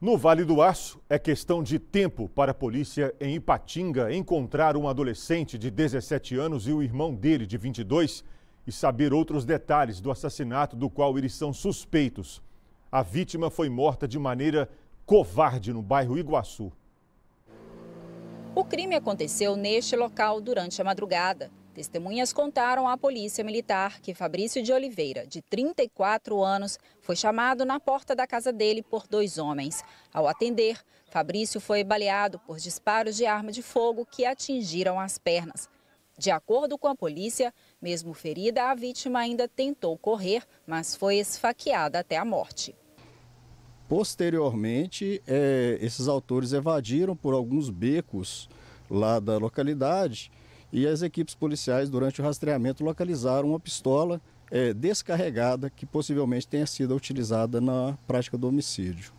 No Vale do Aço, é questão de tempo para a polícia em Ipatinga encontrar um adolescente de 17 anos e o irmão dele, de 22, e saber outros detalhes do assassinato do qual eles são suspeitos. A vítima foi morta de maneira covarde no bairro Iguaçu. O crime aconteceu neste local durante a madrugada. Testemunhas contaram à polícia militar que Fabrício de Oliveira, de 34 anos, foi chamado na porta da casa dele por dois homens. Ao atender, Fabrício foi baleado por disparos de arma de fogo que atingiram as pernas. De acordo com a polícia, mesmo ferida, a vítima ainda tentou correr, mas foi esfaqueada até a morte. Posteriormente, é, esses autores evadiram por alguns becos lá da localidade e as equipes policiais, durante o rastreamento, localizaram uma pistola é, descarregada que possivelmente tenha sido utilizada na prática do homicídio.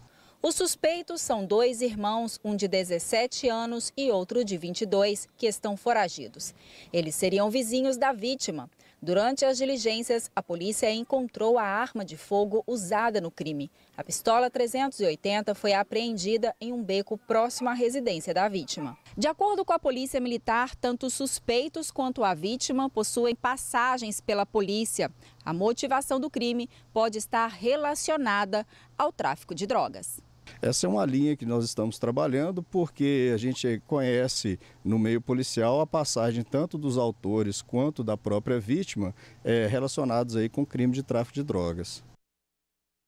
Os suspeitos são dois irmãos, um de 17 anos e outro de 22, que estão foragidos. Eles seriam vizinhos da vítima. Durante as diligências, a polícia encontrou a arma de fogo usada no crime. A pistola 380 foi apreendida em um beco próximo à residência da vítima. De acordo com a polícia militar, tanto os suspeitos quanto a vítima possuem passagens pela polícia. A motivação do crime pode estar relacionada ao tráfico de drogas. Essa é uma linha que nós estamos trabalhando porque a gente conhece no meio policial a passagem tanto dos autores quanto da própria vítima é, relacionados aí com crime de tráfico de drogas.